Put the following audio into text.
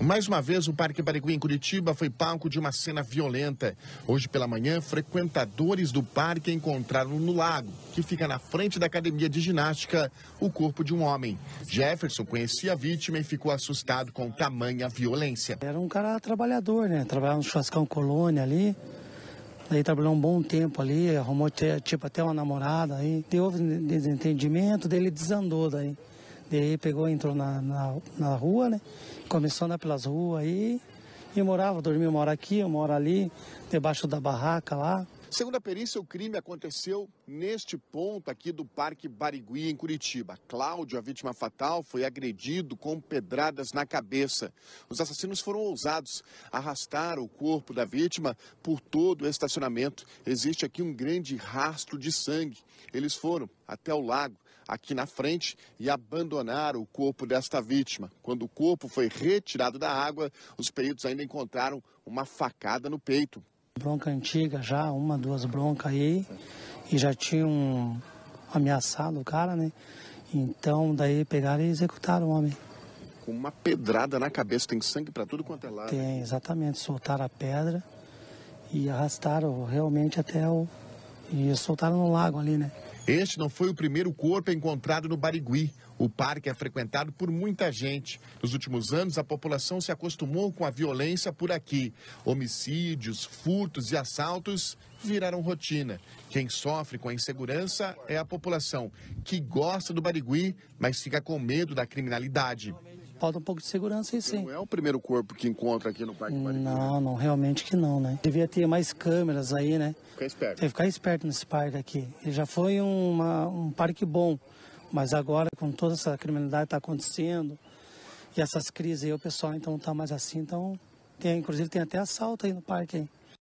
Mais uma vez, o Parque Barigui em Curitiba foi palco de uma cena violenta. Hoje pela manhã, frequentadores do parque encontraram no lago, que fica na frente da academia de ginástica, o corpo de um homem. Jefferson conhecia a vítima e ficou assustado com tamanha violência. Era um cara trabalhador, né? Trabalhava no churrascão colônia ali. Daí trabalhou um bom tempo ali, arrumou tipo até uma namorada aí. Teve desentendimento, dele desandou daí. Daí pegou, entrou na, na, na rua, né? Começou a andar pelas ruas aí. E morava, dormia uma hora aqui, uma hora ali, debaixo da barraca lá. Segundo a perícia, o crime aconteceu neste ponto aqui do Parque Barigui, em Curitiba. Cláudio, a vítima fatal, foi agredido com pedradas na cabeça. Os assassinos foram ousados, arrastar o corpo da vítima por todo o estacionamento. Existe aqui um grande rastro de sangue. Eles foram até o lago aqui na frente e abandonaram o corpo desta vítima. Quando o corpo foi retirado da água, os peritos ainda encontraram uma facada no peito. Bronca antiga já, uma, duas broncas aí, e já tinham ameaçado o cara, né? Então daí pegaram e executaram o homem. Com uma pedrada na cabeça, tem sangue para tudo quanto é lado. Tem, exatamente. Soltaram a pedra e arrastaram realmente até o. E soltaram no lago ali, né? Este não foi o primeiro corpo encontrado no Barigui. O parque é frequentado por muita gente. Nos últimos anos, a população se acostumou com a violência por aqui. Homicídios, furtos e assaltos viraram rotina. Quem sofre com a insegurança é a população que gosta do Barigui, mas fica com medo da criminalidade. Falta um pouco de segurança e sim. Não é o primeiro corpo que encontra aqui no Parque Não, não, realmente que não, né? Devia ter mais câmeras aí, né? Ficar esperto. Tem que ficar esperto nesse parque aqui. Ele já foi uma, um parque bom, mas agora com toda essa criminalidade que tá acontecendo e essas crises aí, o pessoal então tá mais assim, então tem, inclusive tem até assalto aí no parque, hein?